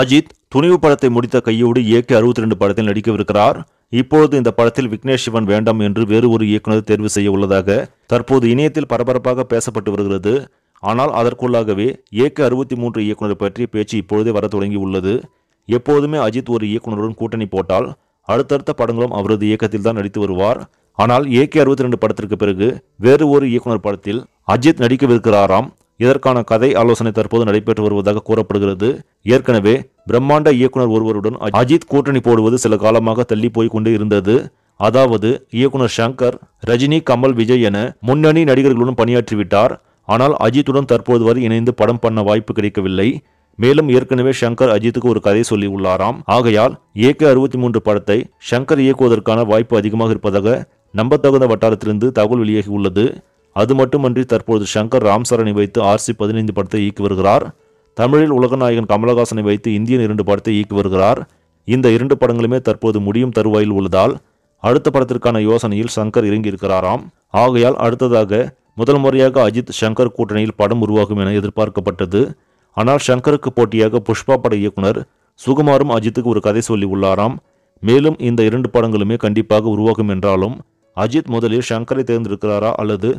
அஜித் துணிவு படத்தை முடித்த கையோடு ஏகே அறுபத்தி ரெண்டு படத்தில் நடிக்கவிருக்கிறார் இப்பொழுது இந்த படத்தில் விக்னேஷ் சிவன் வேண்டாம் என்று வேறு ஒரு இயக்குனர் தேர்வு செய்ய உள்ளதாக தற்போது இணையத்தில் பரபரப்பாக பேசப்பட்டு வருகிறது ஆனால் அதற்குள்ளாகவே ஏகே அறுபத்தி மூன்று இயக்குனர் பற்றிய பேச்சு இப்பொழுதே வர தொடங்கி உள்ளது எப்போதுமே அஜித் ஒரு இயக்குனருடன் கூட்டணி போட்டால் அடுத்தடுத்த படங்களும் அவரது இயக்கத்தில் தான் நடித்து வருவார் ஆனால் ஏகே அறுபத்தி ரெண்டு படத்திற்கு பிறகு வேறு ஒரு இயக்குனர் படத்தில் அஜித் நடிக்கவிருக்கிறாராம் இதற்கான கதை ஆலோசனை தற்போது நடைபெற்று வருவதாக கூறப்படுகிறது ஏற்கனவே பிரம்மாண்ட இயக்குனர் ஒருவருடன் அஜித் கூட்டணி போடுவது சில காலமாக தள்ளி போய் கொண்டே இருந்தது அதாவது இயக்குனர் ஷங்கர் ரஜினி கமல் விஜய் என முன்னணி நடிகர்களுடன் பணியாற்றிவிட்டார் ஆனால் அஜித்துடன் தற்போது வரை இணைந்து படம் பண்ண வாய்ப்பு கிடைக்கவில்லை மேலும் ஏற்கனவே ஷங்கர் அஜித்துக்கு ஒரு கதை சொல்லி உள்ளாராம் ஆகையால் ஏகே அறுபத்தி மூன்று படத்தை ஷங்கர் இயக்குவதற்கான வாய்ப்பு அதிகமாக இருப்பதாக நம்பத்தகுந்த வட்டாரத்திலிருந்து தகவல் வெளியாகி உள்ளது அது மட்டுமன்றி தற்போது ஷங்கர் ராம்சரனை வைத்து ஆர்சி பதினைந்து படத்தை இயக்கி வருகிறார் தமிழில் உலகநாயகன் கமலஹாசனை வைத்து இந்தியன் இரண்டு படத்தை இயக்கி வருகிறார் இந்த இரண்டு படங்களுமே தற்போது முடியும் தருவாயில் உள்ளதால் அடுத்த படத்திற்கான யோசனையில் சங்கர் இறங்கியிருக்கிறாராம் ஆகையால் அடுத்ததாக முதல் முறையாக அஜித் சங்கர் கூட்டணியில் படம் உருவாகும் என எதிர்பார்க்கப்பட்டது ஆனால் சங்கருக்கு போட்டியாக புஷ்பா பட இயக்குனர் சுகுமாரும் அஜித்துக்கு ஒரு கதை சொல்லி உள்ளாராம் மேலும் இந்த இரண்டு படங்களுமே கண்டிப்பாக உருவாகும் என்றாலும் அஜித் முதலில் சங்கரை தேர்ந்தெடுக்கிறாரா அல்லது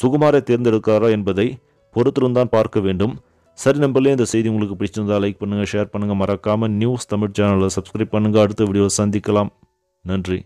சுகுமாரை தேர்ந்தெடுக்காரா என்பதை பொறுத்திருந்தான் பார்க்க வேண்டும் சரி நம்பர்லேயே இந்த செய்தி உங்களுக்கு பிடிச்சிருந்தா லைக் பண்ணுங்கள் ஷேர் பண்ணுங்கள் மறக்காமல் நியூஸ் தமிழ் சேனலை சப்ஸ்கிரைப் பண்ணுங்கள் அடுத்த வீடியோவில் சந்திக்கலாம் நன்றி